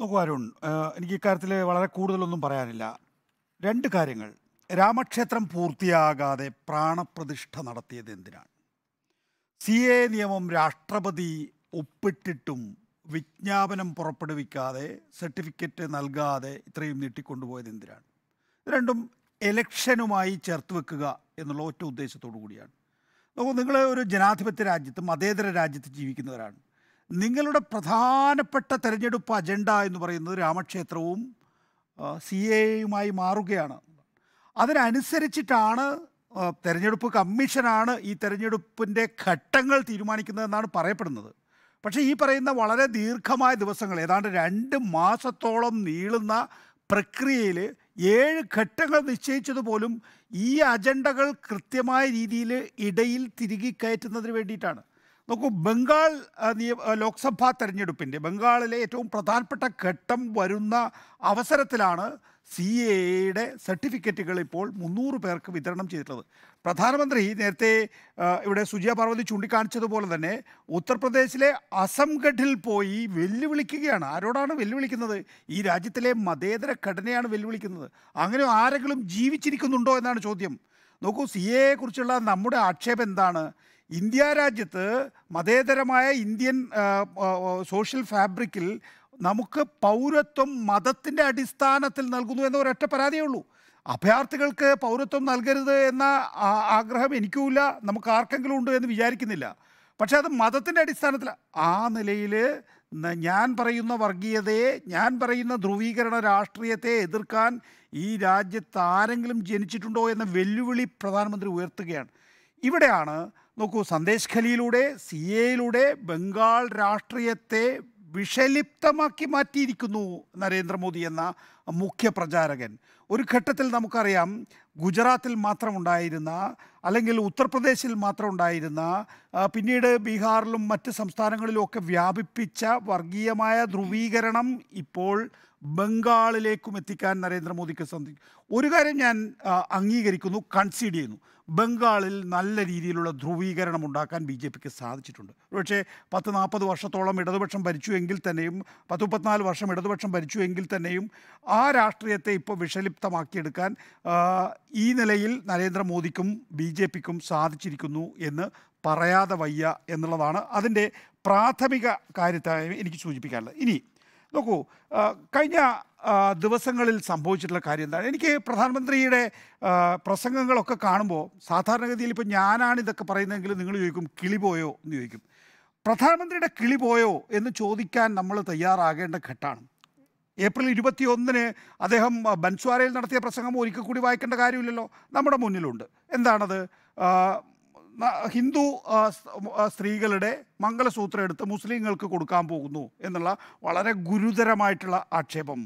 നോക്കൂ അരുൺ എനിക്ക് ഇക്കാര്യത്തിൽ വളരെ കൂടുതലൊന്നും പറയാനില്ല രണ്ട് കാര്യങ്ങൾ രാമക്ഷേത്രം പൂർത്തിയാകാതെ പ്രാണപ്രതിഷ്ഠ നടത്തിയത് എന്തിനാണ് സി എ നിയമം രാഷ്ട്രപതി ഒപ്പിട്ടിട്ടും വിജ്ഞാപനം പുറപ്പെടുവിക്കാതെ സർട്ടിഫിക്കറ്റ് നൽകാതെ ഇത്രയും നീട്ടിക്കൊണ്ടുപോയത് എന്തിനാണ് രണ്ടും എലക്ഷനുമായി ചേർത്ത് വെക്കുക എന്നുള്ള ഒറ്റ ഉദ്ദേശത്തോടു കൂടിയാണ് നോക്കൂ നിങ്ങൾ ഒരു ജനാധിപത്യ രാജ്യത്തും മതേതര രാജ്യത്ത് ജീവിക്കുന്നവരാണ് നിങ്ങളുടെ പ്രധാനപ്പെട്ട തെരഞ്ഞെടുപ്പ് അജണ്ട എന്ന് പറയുന്നത് രാമക്ഷേത്രവും സി എയുമായി മാറുകയാണ് അതിനനുസരിച്ചിട്ടാണ് തെരഞ്ഞെടുപ്പ് കമ്മീഷനാണ് ഈ തെരഞ്ഞെടുപ്പിൻ്റെ ഘട്ടങ്ങൾ തീരുമാനിക്കുന്നതെന്നാണ് പറയപ്പെടുന്നത് പക്ഷേ ഈ പറയുന്ന വളരെ ദീർഘമായ ദിവസങ്ങൾ ഏതാണ്ട് രണ്ട് മാസത്തോളം നീളുന്ന പ്രക്രിയയിൽ ഏഴ് ഘട്ടങ്ങൾ നിശ്ചയിച്ചതുപോലും ഈ അജണ്ടകൾ കൃത്യമായ രീതിയിൽ ഇടയിൽ തിരികെ കയറ്റുന്നതിന് വേണ്ടിയിട്ടാണ് നോക്കൂ ബംഗാൾ നിയ ലോക്സഭാ തെരഞ്ഞെടുപ്പിൻ്റെ ബംഗാളിലെ ഏറ്റവും പ്രധാനപ്പെട്ട ഘട്ടം വരുന്ന അവസരത്തിലാണ് സി എയുടെ സർട്ടിഫിക്കറ്റുകൾ ഇപ്പോൾ മുന്നൂറ് പേർക്ക് വിതരണം ചെയ്തിട്ടുള്ളത് പ്രധാനമന്ത്രി നേരത്തെ ഇവിടെ സുജിയ പാർവതി ചൂണ്ടിക്കാണിച്ചതുപോലെ തന്നെ ഉത്തർപ്രദേശിലെ അസംഗഡിൽ പോയി വെല്ലുവിളിക്കുകയാണ് ആരോടാണ് വെല്ലുവിളിക്കുന്നത് ഈ രാജ്യത്തിലെ മതേതര ഘടനയാണ് വെല്ലുവിളിക്കുന്നത് അങ്ങനെ ആരെങ്കിലും ജീവിച്ചിരിക്കുന്നുണ്ടോ എന്നാണ് ചോദ്യം നോക്കൂ സി കുറിച്ചുള്ള നമ്മുടെ ആക്ഷേപം എന്താണ് ഇന്ത്യ രാജ്യത്ത് മതേതരമായ ഇന്ത്യൻ സോഷ്യൽ ഫാബ്രിക്കിൽ നമുക്ക് പൗരത്വം മതത്തിൻ്റെ അടിസ്ഥാനത്തിൽ നൽകുന്നു എന്ന ഒരൊറ്റ പരാതിയേ ഉള്ളൂ അഭയാർത്ഥികൾക്ക് പൗരത്വം നൽകരുത് എന്ന ആഗ്രഹം എനിക്കുമില്ല നമുക്ക് ആർക്കെങ്കിലും ഉണ്ട് എന്ന് വിചാരിക്കുന്നില്ല പക്ഷേ അത് മതത്തിൻ്റെ അടിസ്ഥാനത്തിൽ ആ നിലയിൽ ഞാൻ പറയുന്ന വർഗീയതയെ ഞാൻ പറയുന്ന ധ്രുവീകരണ രാഷ്ട്രീയത്തെ എതിർക്കാൻ ഈ രാജ്യത്ത് ആരെങ്കിലും ജനിച്ചിട്ടുണ്ടോ എന്ന വെല്ലുവിളി പ്രധാനമന്ത്രി ഉയർത്തുകയാണ് ഇവിടെയാണ് നോക്കൂ സന്ദേശ് ഖലിയിലൂടെ സി എയിലൂടെ ബംഗാൾ രാഷ്ട്രീയത്തെ വിഷലിപ്തമാക്കി മാറ്റിയിരിക്കുന്നു നരേന്ദ്രമോദി എന്ന മുഖ്യ പ്രചാരകൻ ഒരു ഘട്ടത്തിൽ നമുക്കറിയാം ഗുജറാത്തിൽ മാത്രം ഉണ്ടായിരുന്ന അല്ലെങ്കിൽ ഉത്തർപ്രദേശിൽ മാത്രം ഉണ്ടായിരുന്ന പിന്നീട് ബീഹാറിലും മറ്റ് സംസ്ഥാനങ്ങളിലും ഒക്കെ വ്യാപിപ്പിച്ച വർഗീയമായ ധ്രുവീകരണം ഇപ്പോൾ ബംഗാളിലേക്കും എത്തിക്കാൻ നരേന്ദ്രമോദിക്ക് സാധിക്കും ഒരു കാര്യം ഞാൻ അംഗീകരിക്കുന്നു കൺസീഡ് ചെയ്യുന്നു ബംഗാളിൽ നല്ല രീതിയിലുള്ള ധ്രുവീകരണം ഉണ്ടാക്കാൻ ബി ജെ പിക്ക് സാധിച്ചിട്ടുണ്ട് പക്ഷേ പത്ത് നാൽപ്പത് വർഷത്തോളം ഇടതുപക്ഷം ഭരിച്ചു എങ്കിൽ തന്നെയും പത്ത് മുപ്പത്തിനാല് വർഷം ഇടതുപക്ഷം ഭരിച്ചു എങ്കിൽ തന്നെയും ആ രാഷ്ട്രീയത്തെ ഇപ്പോൾ വിഷലിപ്തമാക്കിയെടുക്കാൻ ഈ നിലയിൽ നരേന്ദ്രമോദിക്കും ബി ജെ പിക്കും സാധിച്ചിരിക്കുന്നു എന്ന് പറയാതെ വയ്യ എന്നുള്ളതാണ് അതിൻ്റെ പ്രാഥമിക കാര്യത്തായി എനിക്ക് സൂചിപ്പിക്കാനുള്ളത് ഇനി നോക്കൂ കഴിഞ്ഞ ദിവസങ്ങളിൽ സംഭവിച്ചിട്ടുള്ള കാര്യം എന്താണ് എനിക്ക് പ്രധാനമന്ത്രിയുടെ പ്രസംഗങ്ങളൊക്കെ കാണുമ്പോൾ സാധാരണഗതിയിൽ ഇപ്പോൾ ഞാനാണ് ഇതൊക്കെ പറയുന്നതെങ്കിൽ നിങ്ങൾ ചോദിക്കും കിളി പോയോ എന്ന് ചോദിക്കും പ്രധാനമന്ത്രിയുടെ കിളി പോയോ എന്ന് ചോദിക്കാൻ നമ്മൾ തയ്യാറാകേണ്ട ഘട്ടമാണ് ഏപ്രിൽ ഇരുപത്തി ഒന്നിന് അദ്ദേഹം ബൻസ്വാരയിൽ നടത്തിയ പ്രസംഗം ഒരിക്കൽ കൂടി വായിക്കേണ്ട കാര്യമില്ലല്ലോ നമ്മുടെ മുന്നിലുണ്ട് എന്താണത് ഹിന്ദു സ്ത്രീകളുടെ മംഗളസൂത്രം എടുത്ത് മുസ്ലിങ്ങൾക്ക് കൊടുക്കാൻ പോകുന്നു എന്നുള്ള വളരെ ഗുരുതരമായിട്ടുള്ള ആക്ഷേപം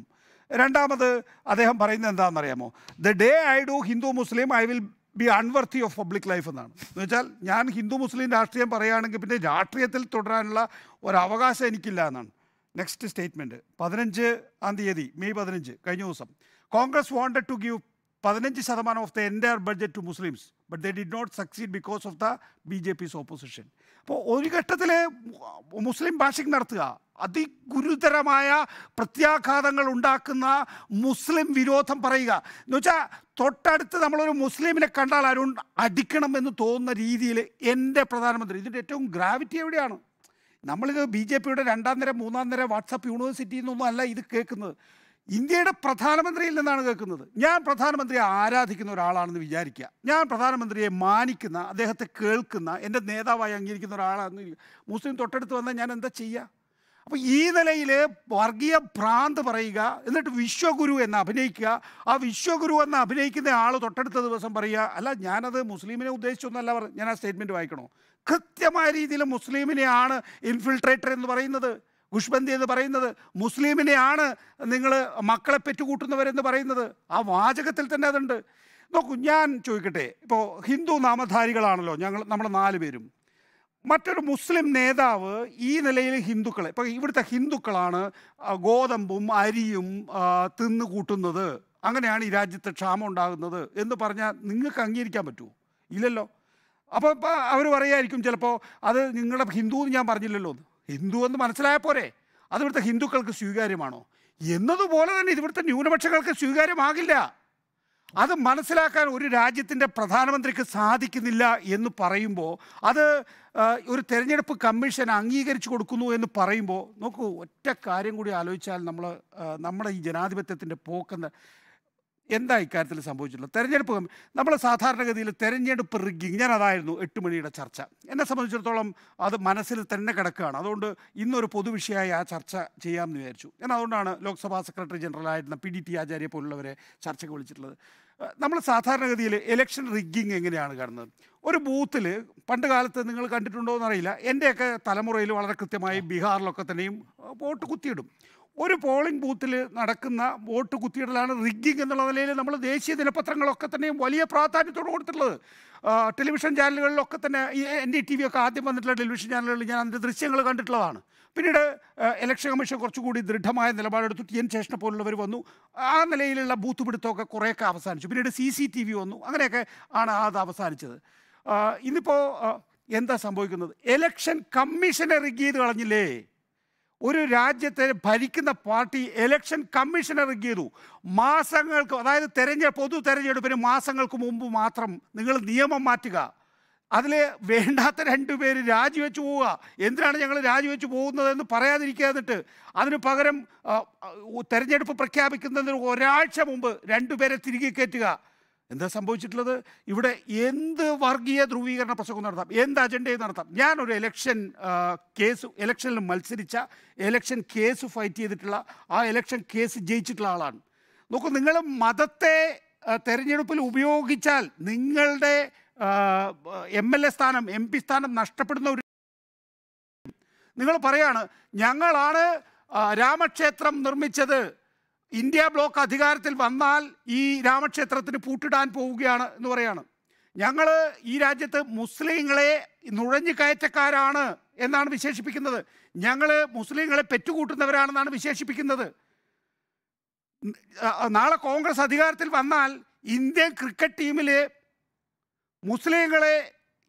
രണ്ടാമത് അദ്ദേഹം പറയുന്നത് എന്താണെന്നറിയാമോ the day I do Hindu Muslim I will be unworthy of public life എന്നാണ് എന്ന് വെച്ചാൽ ഞാൻ ഹിന്ദു മുസ്ലിം രാഷ്ട്രീയം പറയുകയാണെങ്കിൽ പിന്നെ രാഷ്ട്രീയത്തിൽ തുടരാനുള്ള ഒരവകാശം എനിക്കില്ല എന്നാണ് നെക്സ്റ്റ് സ്റ്റേറ്റ്മെൻറ്റ് പതിനഞ്ച് ആം തീയതി മെയ് പതിനഞ്ച് കഴിഞ്ഞ ദിവസം കോൺഗ്രസ് വാണ്ടഡ് ടു ഗീവ് പതിനഞ്ച് ശതമാനം of the entire budget to Muslims but they did not succeed because of the B J P's opposition അപ്പോൾ ഒരു ഘട്ടത്തിൽ മുസ്ലിം ഭാഷയ്ക്ക് നടത്തുക അതിഗുരുതരമായ പ്രത്യാഘാതങ്ങൾ ഉണ്ടാക്കുന്ന മുസ്ലിം വിരോധം പറയുക എന്ന് വെച്ചാൽ തൊട്ടടുത്ത് നമ്മളൊരു മുസ്ലിമിനെ കണ്ടാൽ അരുൺ അടിക്കണം എന്ന് തോന്നുന്ന രീതിയിൽ എൻ്റെ പ്രധാനമന്ത്രി ഇതിൻ്റെ ഏറ്റവും ഗ്രാവിറ്റി എവിടെയാണ് നമ്മളിത് ബി ജെ പിയുടെ രണ്ടാം നിര മൂന്നാം നിര വാട്സപ്പ് യൂണിവേഴ്സിറ്റിയിൽ നിന്നൊന്നും അല്ല ഇത് കേൾക്കുന്നത് ഇന്ത്യയുടെ പ്രധാനമന്ത്രിയിൽ നിന്നാണ് കേൾക്കുന്നത് ഞാൻ പ്രധാനമന്ത്രിയെ ആരാധിക്കുന്ന ഒരാളാണെന്ന് വിചാരിക്കുക ഞാൻ പ്രധാനമന്ത്രിയെ മാനിക്കുന്ന അദ്ദേഹത്തെ കേൾക്കുന്ന എൻ്റെ നേതാവായി അംഗീകരിക്കുന്ന ഒരാളാണെന്ന് മുസ്ലിം തൊട്ടടുത്ത് വന്നാൽ ഞാൻ എന്താ ചെയ്യുക അപ്പോൾ ഈ നിലയിൽ വർഗീയ ഭ്രാന്ത് പറയുക എന്നിട്ട് വിശ്വഗുരു എന്ന് അഭിനയിക്കുക ആ വിശ്വഗുരു എന്ന് അഭിനയിക്കുന്ന ആൾ തൊട്ടടുത്ത ദിവസം പറയുക അല്ല ഞാനത് മുസ്ലിമിനെ ഉദ്ദേശിച്ചൊന്നല്ല പറഞ്ഞു ഞാൻ ആ സ്റ്റേറ്റ്മെൻറ്റ് വായിക്കണോ കൃത്യമായ രീതിയിൽ മുസ്ലിമിനെയാണ് ഇൻഫിൽട്രേറ്റർ എന്ന് പറയുന്നത് ഉഷ്പന്തി എന്ന് പറയുന്നത് മുസ്ലിമിനെയാണ് നിങ്ങൾ മക്കളെ പെറ്റുകൂട്ടുന്നവരെന്ന് പറയുന്നത് ആ വാചകത്തിൽ തന്നെ അതുണ്ട് നോക്കൂ ഞാൻ ചോദിക്കട്ടെ ഇപ്പോൾ ഹിന്ദു നാമധാരികളാണല്ലോ ഞങ്ങൾ നമ്മൾ നാല് പേരും മറ്റൊരു മുസ്ലിം നേതാവ് ഈ നിലയിൽ ഹിന്ദുക്കളെ ഇപ്പോൾ ഇവിടുത്തെ ഹിന്ദുക്കളാണ് ഗോതമ്പും അരിയും തിന്നു കൂട്ടുന്നത് അങ്ങനെയാണ് ഈ രാജ്യത്ത് ക്ഷാമം ഉണ്ടാകുന്നത് എന്ന് പറഞ്ഞാൽ നിങ്ങൾക്ക് അംഗീകരിക്കാൻ പറ്റുമോ ഇല്ലല്ലോ അപ്പോൾ അവർ പറയായിരിക്കും ചിലപ്പോൾ അത് നിങ്ങളുടെ ഹിന്ദു എന്ന് ഞാൻ പറഞ്ഞില്ലല്ലോ എന്ന് ഹിന്ദു എന്ന് മനസ്സിലായ പോരെ അത് ഇവിടുത്തെ ഹിന്ദുക്കൾക്ക് സ്വീകാര്യമാണോ എന്നതുപോലെ തന്നെ ഇതിവിടുത്തെ ന്യൂനപക്ഷങ്ങൾക്ക് സ്വീകാര്യമാകില്ല അത് മനസ്സിലാക്കാൻ ഒരു രാജ്യത്തിൻ്റെ പ്രധാനമന്ത്രിക്ക് സാധിക്കുന്നില്ല എന്ന് പറയുമ്പോൾ അത് ഒരു തെരഞ്ഞെടുപ്പ് കമ്മീഷൻ അംഗീകരിച്ചു കൊടുക്കുന്നു എന്ന് പറയുമ്പോൾ നോക്കൂ ഒറ്റ കാര്യം കൂടി ആലോചിച്ചാൽ നമ്മൾ നമ്മുടെ ഈ ജനാധിപത്യത്തിൻ്റെ പോക്കെന്ന് എന്താ ഇക്കാര്യത്തിൽ സംഭവിച്ചിട്ടുള്ളത് തെരഞ്ഞെടുപ്പ് നമ്മൾ സാധാരണഗതിയിൽ തെരഞ്ഞെടുപ്പ് റിഗ്ഗിങ് ഞാൻ അതായിരുന്നു എട്ട് മണിയുടെ ചർച്ച എന്നെ സംബന്ധിച്ചിടത്തോളം അത് മനസ്സിൽ തന്നെ കിടക്കുകയാണ് അതുകൊണ്ട് ഇന്നൊരു പൊതുവിഷയമായി ആ ചർച്ച ചെയ്യാമെന്ന് വിചാരിച്ചു ഞാൻ അതുകൊണ്ടാണ് ലോക്സഭാ സെക്രട്ടറി ജനറൽ ആയിരുന്ന പി ഡി ടി ആചാര്യ പോലുള്ളവരെ ചർച്ചയ്ക്ക് വിളിച്ചിട്ടുള്ളത് നമ്മൾ സാധാരണഗതിയിൽ ഇലക്ഷൻ റിഗ്ഗിങ് എങ്ങനെയാണ് കാണുന്നത് ഒരു ബൂത്തിൽ പണ്ട് കാലത്ത് നിങ്ങൾ കണ്ടിട്ടുണ്ടോ എന്നറിയില്ല എൻ്റെയൊക്കെ തലമുറയിൽ വളരെ കൃത്യമായി ബീഹാറിലൊക്കെ തന്നെയും വോട്ട് കുത്തിയിടും ഒരു പോളിംഗ് ബൂത്തിൽ നടക്കുന്ന വോട്ട് കുത്തിയിടലാണ് റിഗ്ഗിംഗ് എന്നുള്ള നിലയിൽ നമ്മൾ ദേശീയ ദിനപത്രങ്ങളൊക്കെ തന്നെയും വലിയ പ്രാധാന്യത്തോട് കൊടുത്തിട്ടുള്ളത് ടെലിവിഷൻ ചാനലുകളിലൊക്കെ തന്നെ എൻ ഡി ടി വി ഒക്കെ ആദ്യം വന്നിട്ടുള്ള ടെലിവിഷൻ ചാനലുകളിൽ ഞാൻ അതിൻ്റെ ദൃശ്യങ്ങൾ കണ്ടിട്ടുള്ളതാണ് പിന്നീട് ഇലക്ഷൻ കമ്മീഷൻ കുറച്ചുകൂടി ദൃഢമായ നിലപാടെടുത്തു ടി എൻ ശേഷനെ പോലുള്ളവർ വന്നു ആ നിലയിലുള്ള ബൂത്ത് പിടുത്തമൊക്കെ കുറേയൊക്കെ അവസാനിച്ചു പിന്നീട് സി സി ടി വി വന്നു അങ്ങനെയൊക്കെ ആണ് അത് അവസാനിച്ചത് ഇന്നിപ്പോൾ എന്താ സംഭവിക്കുന്നത് ഇലക്ഷൻ കമ്മീഷനെ റിഗ് ചെയ്ത് കളഞ്ഞില്ലേ ഒരു രാജ്യത്തെ ഭരിക്കുന്ന പാർട്ടി ഇലക്ഷൻ കമ്മീഷണർ ചെയ്തു മാസങ്ങൾക്ക് അതായത് തെരഞ്ഞെടുപ്പ് പൊതു തെരഞ്ഞെടുപ്പിന് മാസങ്ങൾക്ക് മുമ്പ് മാത്രം നിങ്ങൾ നിയമം മാറ്റുക അതിൽ വേണ്ടാത്ത രണ്ടുപേര് രാജിവെച്ച് പോവുക എന്തിനാണ് ഞങ്ങൾ രാജിവെച്ച് പോകുന്നതെന്ന് പറയാതിരിക്കാതിട്ട് അതിന് പകരം തെരഞ്ഞെടുപ്പ് പ്രഖ്യാപിക്കുന്നതിന് ഒരാഴ്ച മുമ്പ് രണ്ടുപേരെ തിരികെ കയറ്റുക എന്താ സംഭവിച്ചിട്ടുള്ളത് ഇവിടെ എന്ത് വർഗീയ ധ്രുവീകരണ പ്രസംഗം നടത്താം എന്ത് അജണ്ടയും നടത്താം ഒരു എലക്ഷൻ കേസ് എലക്ഷനിൽ മത്സരിച്ച എലക്ഷൻ കേസ് ഫൈറ്റ് ചെയ്തിട്ടുള്ള ആ എലക്ഷൻ കേസ് ജയിച്ചിട്ടുള്ള ആളാണ് നോക്കൂ നിങ്ങൾ മതത്തെ തെരഞ്ഞെടുപ്പിൽ ഉപയോഗിച്ചാൽ നിങ്ങളുടെ എം എൽ എ സ്ഥാനം എം പി സ്ഥാനം നഷ്ടപ്പെടുന്ന ഒരു നിങ്ങൾ പറയാണ് ഞങ്ങളാണ് രാമക്ഷേത്രം നിർമ്മിച്ചത് ഇന്ത്യ ബ്ലോക്ക് അധികാരത്തിൽ വന്നാൽ ഈ രാമക്ഷേത്രത്തിന് പൂട്ടിടാൻ പോവുകയാണ് എന്ന് പറയാണ് ഞങ്ങൾ ഈ രാജ്യത്ത് മുസ്ലിങ്ങളെ നുഴഞ്ഞു കയറ്റക്കാരാണ് എന്നാണ് വിശേഷിപ്പിക്കുന്നത് ഞങ്ങൾ മുസ്ലിങ്ങളെ പെറ്റുകൂട്ടുന്നവരാണെന്നാണ് വിശേഷിപ്പിക്കുന്നത് നാളെ കോൺഗ്രസ് അധികാരത്തിൽ വന്നാൽ ഇന്ത്യൻ ക്രിക്കറ്റ് ടീമിലെ മുസ്ലിങ്ങളെ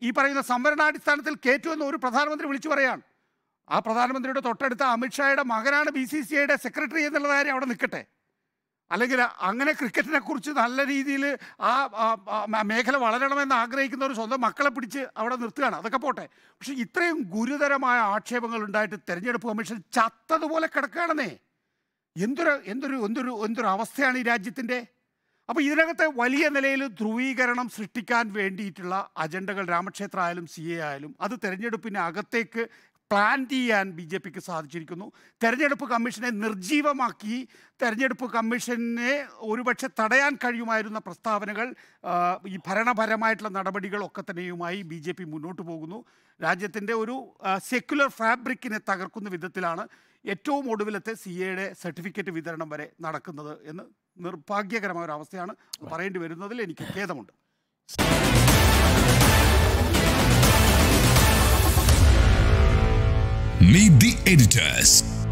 ഈ പറയുന്ന സംവരണാടിസ്ഥാനത്തിൽ കയറ്റുമെന്ന് ഒരു പ്രധാനമന്ത്രി വിളിച്ചു പറയാണ് ആ പ്രധാനമന്ത്രിയുടെ തൊട്ടടുത്ത അമിത്ഷായുടെ മകനാണ് ബി സി സി ഐയുടെ സെക്രട്ടറി എന്നുള്ള കാര്യം അവിടെ നിൽക്കട്ടെ അല്ലെങ്കിൽ അങ്ങനെ ക്രിക്കറ്റിനെ കുറിച്ച് നല്ല രീതിയിൽ ആ മേഖല വളരണമെന്ന് ആഗ്രഹിക്കുന്നവർ സ്വന്തം മക്കളെ പിടിച്ച് അവിടെ നിർത്തുകയാണ് അതൊക്കെ പോട്ടെ പക്ഷെ ഇത്രയും ഗുരുതരമായ ആക്ഷേപങ്ങൾ ഉണ്ടായിട്ട് തെരഞ്ഞെടുപ്പ് കമ്മീഷൻ ചത്തതുപോലെ കിടക്കുകയാണെന്നേ എന്തൊരു എന്തൊരു എന്തൊരു എന്തൊരു അവസ്ഥയാണ് ഈ രാജ്യത്തിൻ്റെ അപ്പോൾ ഇതിനകത്തെ വലിയ നിലയിൽ ധ്രുവീകരണം സൃഷ്ടിക്കാൻ വേണ്ടിയിട്ടുള്ള അജണ്ടകൾ രാമക്ഷേത്ര ആയാലും സി എ ആയാലും അത് തെരഞ്ഞെടുപ്പിന് അകത്തേക്ക് പ്ലാൻ ചെയ്യാൻ ബി ജെ പിക്ക് സാധിച്ചിരിക്കുന്നു തെരഞ്ഞെടുപ്പ് കമ്മീഷനെ നിർജീവമാക്കി തെരഞ്ഞെടുപ്പ് കമ്മീഷനെ ഒരുപക്ഷെ തടയാൻ കഴിയുമായിരുന്ന പ്രസ്താവനകൾ ഈ ഭരണപരമായിട്ടുള്ള നടപടികളൊക്കെ തന്നെയുമായി ബി ജെ പി മുന്നോട്ട് പോകുന്നു രാജ്യത്തിൻ്റെ ഒരു സെക്യുലർ ഫാബ്രിക്കിനെ തകർക്കുന്ന വിധത്തിലാണ് ഏറ്റവും ഒടുവിലത്തെ സി എയുടെ സർട്ടിഫിക്കറ്റ് വിതരണം വരെ നടക്കുന്നത് എന്ന് നിർഭാഗ്യകരമായ ഒരു അവസ്ഥയാണ് പറയേണ്ടി വരുന്നതിൽ എനിക്ക് ഖേദമുണ്ട് editors.